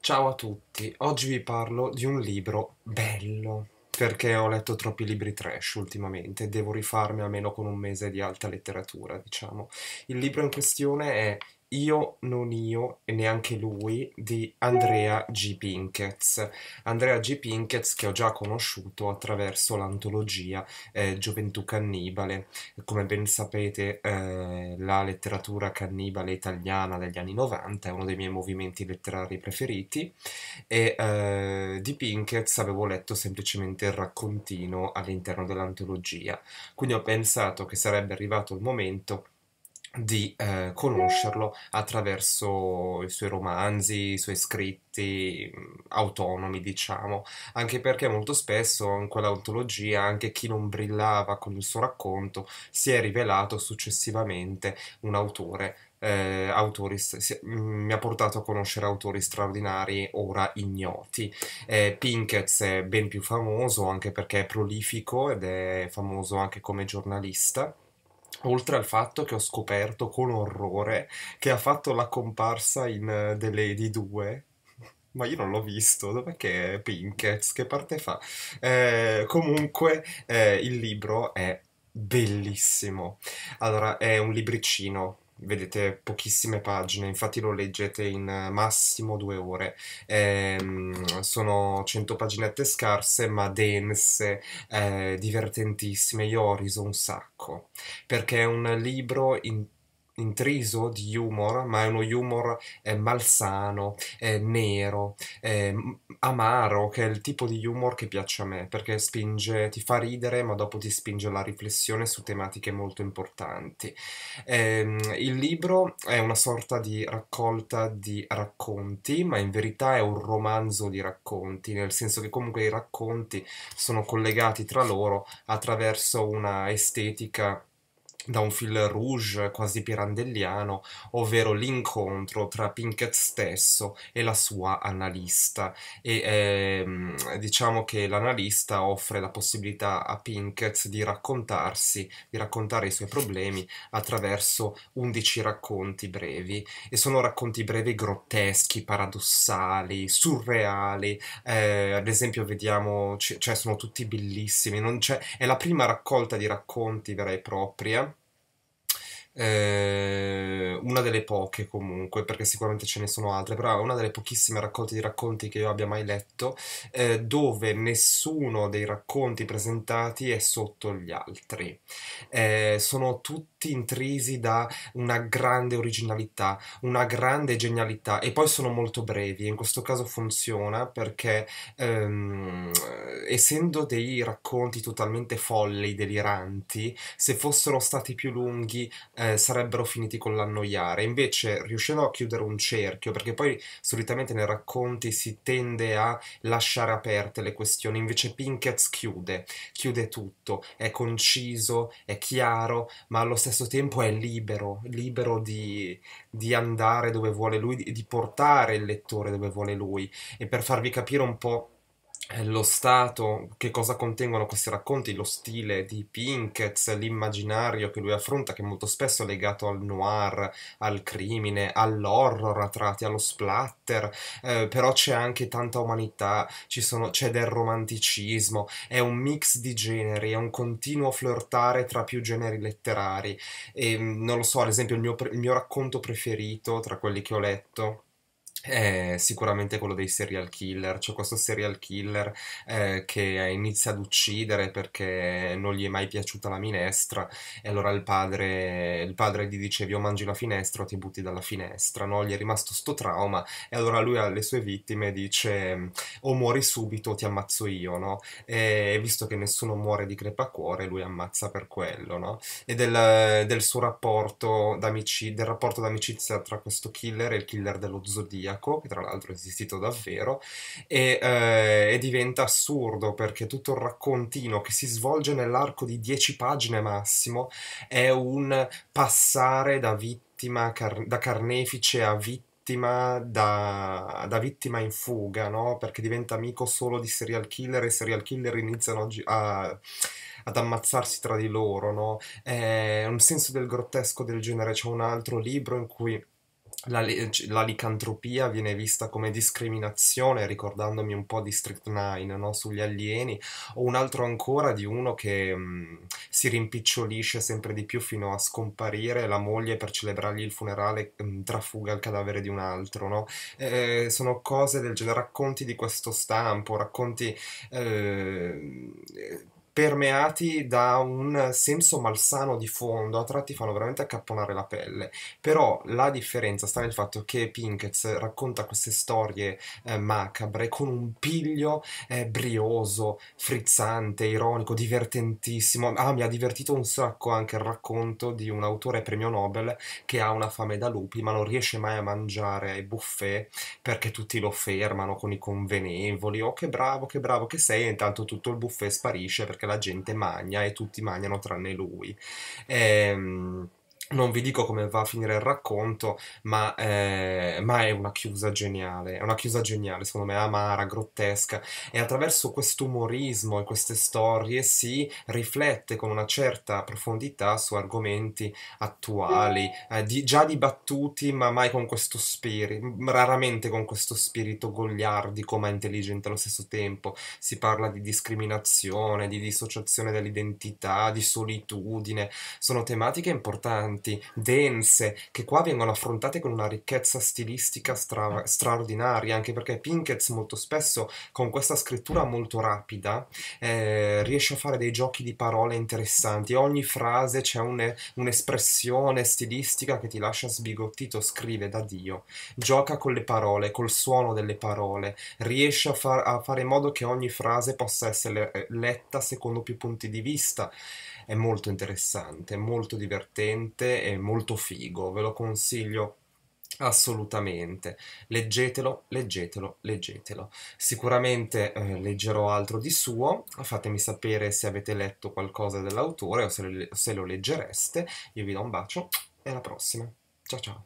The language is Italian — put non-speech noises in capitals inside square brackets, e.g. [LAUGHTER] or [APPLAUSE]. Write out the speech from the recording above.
Ciao a tutti, oggi vi parlo di un libro bello, perché ho letto troppi libri trash ultimamente devo rifarmi almeno con un mese di alta letteratura, diciamo. Il libro in questione è io non io e neanche lui di Andrea G. Pinkets. Andrea G. Pinkets che ho già conosciuto attraverso l'antologia eh, Gioventù cannibale. Come ben sapete eh, la letteratura cannibale italiana degli anni 90 è uno dei miei movimenti letterari preferiti e eh, di Pinkets avevo letto semplicemente il raccontino all'interno dell'antologia. Quindi ho pensato che sarebbe arrivato il momento di eh, conoscerlo attraverso i suoi romanzi, i suoi scritti mm, autonomi, diciamo, anche perché molto spesso in quell'autologia anche chi non brillava con il suo racconto si è rivelato successivamente un autore. Eh, autori, si, mm, mi ha portato a conoscere autori straordinari ora ignoti. Eh, Pinkett è ben più famoso anche perché è prolifico ed è famoso anche come giornalista Oltre al fatto che ho scoperto con orrore che ha fatto la comparsa in eh, The Lady 2, [LAUGHS] ma io non l'ho visto, dov'è che è Pinkets? Che parte fa? Eh, comunque eh, il libro è bellissimo. Allora, è un libricino vedete pochissime pagine, infatti lo leggete in eh, massimo due ore. Ehm, sono 100 paginette scarse ma dense, eh, divertentissime, io ho riso un sacco, perché è un libro in intriso di humor, ma è uno humor eh, malsano, eh, nero, eh, amaro, che è il tipo di humor che piace a me, perché spinge, ti fa ridere, ma dopo ti spinge alla riflessione su tematiche molto importanti. Ehm, il libro è una sorta di raccolta di racconti, ma in verità è un romanzo di racconti, nel senso che comunque i racconti sono collegati tra loro attraverso una estetica da un fil rouge quasi pirandelliano, ovvero l'incontro tra Pinkett stesso e la sua analista. E ehm, diciamo che l'analista offre la possibilità a Pinkett di raccontarsi, di raccontare i suoi problemi attraverso 11 racconti brevi. E sono racconti brevi grotteschi, paradossali, surreali. Eh, ad esempio, vediamo, cioè, sono tutti bellissimi. è la prima raccolta di racconti vera e propria eh, una delle poche comunque, perché sicuramente ce ne sono altre, però è una delle pochissime raccolte di racconti che io abbia mai letto, eh, dove nessuno dei racconti presentati è sotto gli altri. Eh, sono tutti tutti intrisi da una grande originalità, una grande genialità e poi sono molto brevi in questo caso funziona perché ehm, essendo dei racconti totalmente folli, deliranti, se fossero stati più lunghi eh, sarebbero finiti con l'annoiare, invece riuscendo a chiudere un cerchio, perché poi solitamente nei racconti si tende a lasciare aperte le questioni, invece Pinkett chiude, chiude tutto, è conciso, è chiaro, ma allo stesso stesso tempo è libero, libero di, di, andare dove vuole lui, di portare il lettore dove vuole lui. E per farvi capire un po' Eh, lo stato, che cosa contengono questi racconti, lo stile di Pinkett, l'immaginario che lui affronta, che molto spesso è legato al noir, al crimine, all'horror a tratti, allo splatter, eh, però c'è anche tanta umanità, sono, c'è del romanticismo, è un mix di generi, è un continuo flirtare tra più generi letterari. E, ehm, non lo so, ad esempio il mio, il mio racconto preferito tra quelli che ho letto sicuramente quello dei serial killer, c'è questo serial killer eh, che inizia ad uccidere perché non gli è mai piaciuta la minestra e allora il padre, il padre gli dice o mangi la finestra o ti butti dalla finestra, no? gli è rimasto sto trauma e allora lui alle sue vittime dice o muori subito o ti ammazzo io no? e visto che nessuno muore di crepacuore lui ammazza per quello no? e del, del suo rapporto d'amicizia, del rapporto d'amicizia tra questo killer e il killer dello zodiaco zodiaco, che tra l'altro è esistito davvero, e, eh, e diventa assurdo perché tutto il raccontino che si svolge nell'arco di 10 pagine massimo è un passare da vittima, car- da carnefice a vittima da, da, vittima in fuga, no? perché diventa amico solo di serial killer e i serial killer iniziano a, ad ammazzarsi tra di loro. No? È un senso del grottesco del genere. C'è un altro libro in cui la, cioè, la, licantropia viene vista come discriminazione, ricordandomi un po' di Strict Nine no? sugli alieni, o un altro ancora di uno che mh, mm, si rimpicciolisce sempre di più fino a scomparire la moglie per celebrargli il funerale mh, mm, trafuga il cadavere di un altro. No? Eh, sono cose del genere, racconti di questo stampo, racconti... Eh, permeati da un senso malsano di fondo, a tratti fanno veramente accapponare la pelle. Però la differenza sta nel fatto che Pinkett racconta queste storie eh, macabre con un piglio eh, brioso, frizzante, ironico, divertentissimo. Ah, mi ha divertito un sacco anche il racconto di un autore premio Nobel che ha una fame da lupi, ma non riesce mai a mangiare ai buffet perché tutti lo fermano con i convenevoli. Oh, che bravo, che bravo che sei! E intanto tutto il buffet sparisce perché la gente magna e tutti magnano tranne lui. Ehm non vi dico come va a finire il racconto, ma, eh, ma, è una chiusa geniale, è una chiusa geniale, secondo me amara, grottesca, e attraverso questo umorismo e queste storie si riflette con una certa profondità su argomenti attuali, eh, di, già dibattuti, ma mai con questo spirito, raramente con questo spirito gogliardico, ma intelligente allo stesso tempo. Si parla di discriminazione, di dissociazione dell'identità, di solitudine, sono tematiche importanti interessanti, dense, che qua vengono affrontate con una ricchezza stilistica stra- straordinaria, anche perché Pinkett molto spesso con questa scrittura molto rapida eh, riesce a fare dei giochi di parole interessanti, ogni frase c'è un, un'espressione stilistica che ti lascia sbigottito, scrive da Dio, gioca con le parole, col suono delle parole, riesce a, far, a fare in modo che ogni frase possa essere eh, letta secondo più punti di vista, è molto interessante, molto divertente veramente è molto figo, ve lo consiglio assolutamente leggetelo leggetelo leggetelo sicuramente eh, leggerò altro di suo fatemi sapere se avete letto qualcosa dell'autore o se, se lo leggereste io vi do un bacio e alla prossima ciao ciao